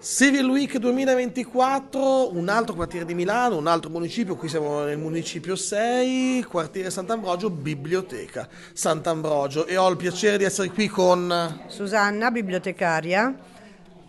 Civil Week 2024, un altro quartiere di Milano, un altro municipio, qui siamo nel municipio 6, quartiere Sant'Ambrogio, biblioteca Sant'Ambrogio e ho il piacere di essere qui con Susanna, bibliotecaria,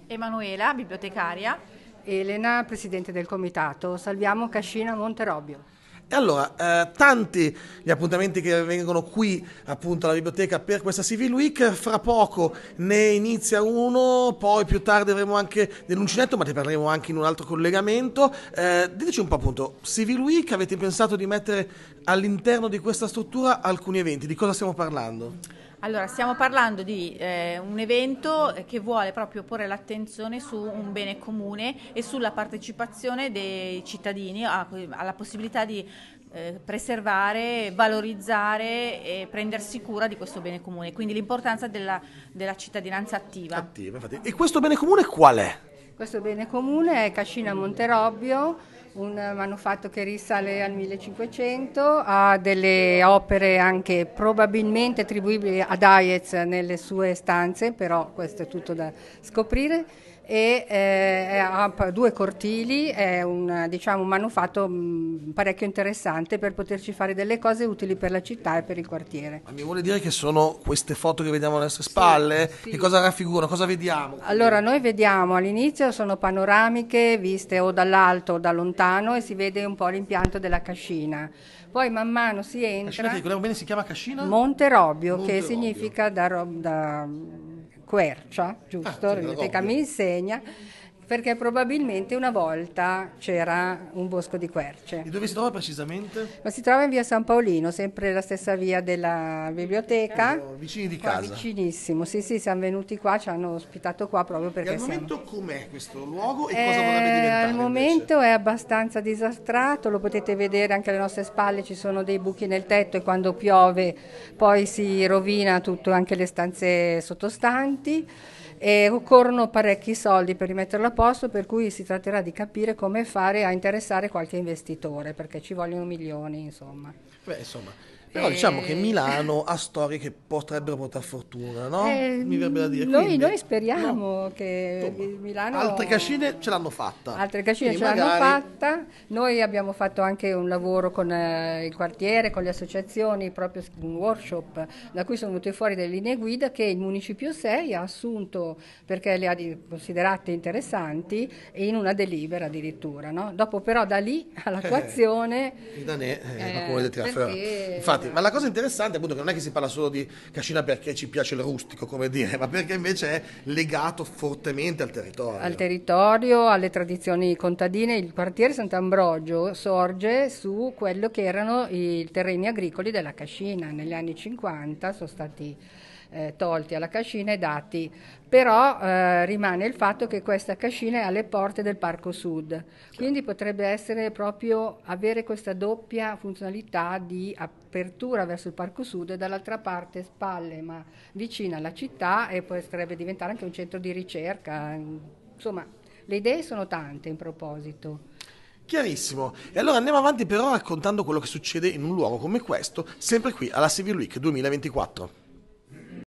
Emanuela, bibliotecaria, Elena, presidente del comitato, Salviamo Cascina Monterobbio. E allora, eh, tanti gli appuntamenti che vengono qui appunto alla biblioteca per questa Civil Week, fra poco ne inizia uno, poi più tardi avremo anche dell'uncinetto, ma ne parleremo anche in un altro collegamento. Eh, diteci un po' appunto, Civil Week avete pensato di mettere all'interno di questa struttura alcuni eventi, di cosa stiamo parlando? Allora, stiamo parlando di eh, un evento eh, che vuole proprio porre l'attenzione su un bene comune e sulla partecipazione dei cittadini a, alla possibilità di eh, preservare, valorizzare e prendersi cura di questo bene comune, quindi l'importanza della, della cittadinanza attiva. attiva infatti. e questo bene comune qual è? Questo bene comune è Cascina Monterobbio un manufatto che risale al 1500, ha delle opere anche probabilmente attribuibili ad Hayez nelle sue stanze, però questo è tutto da scoprire, e eh, ha due cortili, è un, diciamo, un manufatto mm, parecchio interessante per poterci fare delle cose utili per la città e per il quartiere. Ma mi vuole dire che sono queste foto che vediamo alle nostre spalle? Sì, sì. Che cosa raffigurano? Cosa vediamo? Allora, noi vediamo all'inizio sono panoramiche viste o dall'alto o da lontano e si vede un po' l'impianto della cascina. Poi man mano si entra... Cascina, ricordiamo bene, si chiama cascina? Monte Robbio, che Robbio. significa da... da quercia, ah, giusto? Ah, sì, mi insegna perché probabilmente una volta c'era un bosco di querce. E dove si trova precisamente? Ma si trova in via San Paolino, sempre la stessa via della biblioteca. Eh, vicini di qua, casa. Vicinissimo, sì sì, siamo venuti qua, ci hanno ospitato qua proprio perché... E al momento siamo... com'è questo luogo e eh, cosa vorrebbe diventare? Al momento invece? è abbastanza disastrato, lo potete vedere anche alle nostre spalle, ci sono dei buchi nel tetto e quando piove poi si rovina tutto, anche le stanze sottostanti e occorrono parecchi soldi per rimetterlo a posto, per cui si tratterà di capire come fare a interessare qualche investitore, perché ci vogliono milioni, insomma. Beh, insomma però eh, diciamo che Milano ha storie che potrebbero portare fortuna, no? Eh, Mi verrebbe da dire. Noi, Quindi, noi speriamo no. che Toma. Milano... Altre cascine ce l'hanno fatta. Altre cascine Quindi ce magari... l'hanno fatta. Noi abbiamo fatto anche un lavoro con eh, il quartiere, con le associazioni, proprio un workshop, da cui sono venute fuori delle linee guida che il Municipio 6 ha assunto perché le ha considerate interessanti in una delibera addirittura, no? Dopo però da lì all'attuazione... Eh, da ne, eh, eh, perché... Infatti infatti, ma la cosa interessante appunto che non è che si parla solo di Cascina perché ci piace il rustico, come dire, ma perché invece è legato fortemente al territorio. Al territorio, alle tradizioni contadine. Il quartiere Sant'Ambrogio sorge su quello che erano i terreni agricoli della Cascina. Negli anni 50 sono stati eh, tolti alla cascina e dati, però eh, rimane il fatto che questa cascina è alle porte del Parco Sud, quindi potrebbe essere proprio avere questa doppia funzionalità di apertura verso il Parco Sud e dall'altra parte spalle ma vicina alla città e potrebbe diventare anche un centro di ricerca, insomma le idee sono tante in proposito. Chiarissimo. E allora andiamo avanti però raccontando quello che succede in un luogo come questo, sempre qui alla Civil Week 2024.